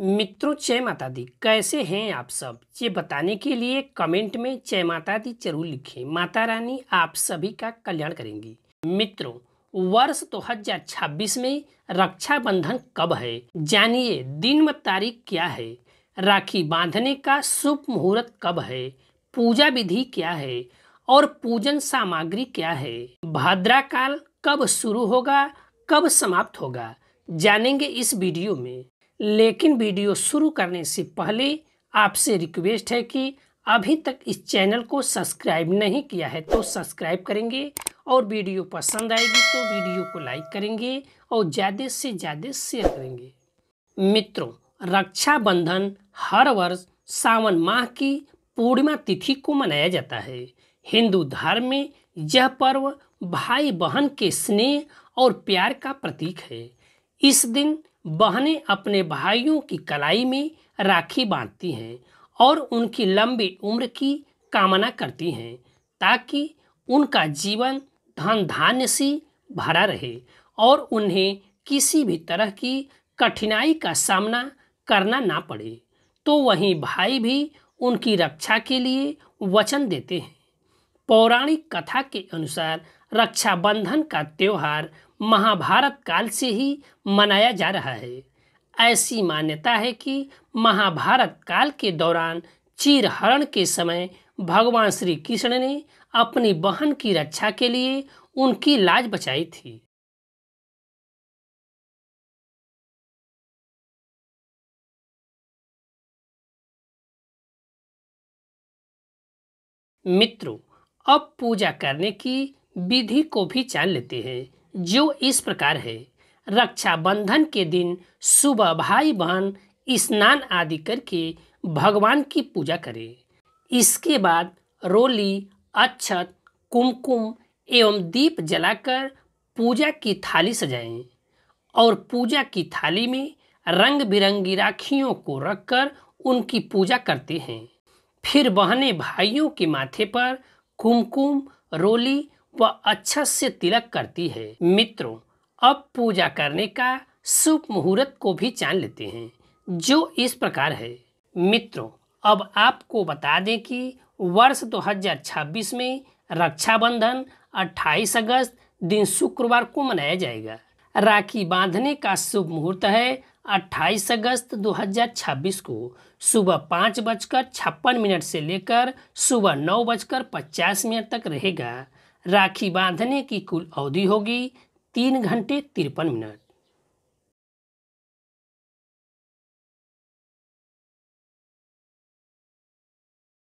मित्रों जय माता दी कैसे हैं आप सब ये बताने के लिए कमेंट में जय माता दी जरूर लिखें माता रानी आप सभी का कल्याण करेंगी मित्रों वर्ष दो हजार छब्बीस में रक्षाबंधन कब है जानिए दिन व तारीख क्या है राखी बांधने का शुभ मुहूर्त कब है पूजा विधि क्या है और पूजन सामग्री क्या है भाद्रा काल कब शुरू होगा कब समाप्त होगा जानेंगे इस वीडियो में लेकिन वीडियो शुरू करने से पहले आपसे रिक्वेस्ट है कि अभी तक इस चैनल को सब्सक्राइब नहीं किया है तो सब्सक्राइब करेंगे और वीडियो पसंद आएगी तो वीडियो को लाइक करेंगे और ज़्यादा से ज़्यादा शेयर करेंगे मित्रों रक्षाबंधन हर वर्ष सावन माह की पूर्णिमा तिथि को मनाया जाता है हिंदू धर्म में यह पर्व भाई बहन के स्नेह और प्यार का प्रतीक है इस दिन बहनें अपने भाइयों की कलाई में राखी बांधती हैं और उनकी लंबी उम्र की कामना करती हैं ताकि उनका जीवन धन धान्य से भरा रहे और उन्हें किसी भी तरह की कठिनाई का सामना करना ना पड़े तो वहीं भाई भी उनकी रक्षा के लिए वचन देते हैं पौराणिक कथा के अनुसार रक्षाबंधन का त्यौहार महाभारत काल से ही मनाया जा रहा है ऐसी मान्यता है कि महाभारत काल के दौरान चीरहरण के समय भगवान श्री कृष्ण ने अपनी बहन की रक्षा के लिए उनकी लाज बचाई थी मित्रों अब पूजा करने की विधि को भी जान लेते हैं जो इस प्रकार है रक्षाबंधन के दिन सुबह भाई बहन स्नान आदि करके भगवान की पूजा करें इसके बाद रोली अच्छत कुमकुम एवं दीप जलाकर पूजा की थाली सजाएं और पूजा की थाली में रंग बिरंगी राखियों को रखकर उनकी पूजा करते हैं फिर बहने भाइयों के माथे पर कुमकुम रोली वह अच्छा से तिलक करती है मित्रों अब पूजा करने का शुभ मुहूर्त को भी जान लेते हैं जो इस प्रकार है मित्रों अब आपको बता दें कि वर्ष 2026 में रक्षाबंधन 28 अगस्त दिन शुक्रवार को मनाया जाएगा राखी बांधने का शुभ मुहूर्त है 28 अगस्त 2026 को सुबह पाँच बजकर छप्पन मिनट से लेकर सुबह नौ बजकर पचास मिनट तक रहेगा राखी बांधने की कुल अवधि होगी तीन घंटे तिरपन मिनट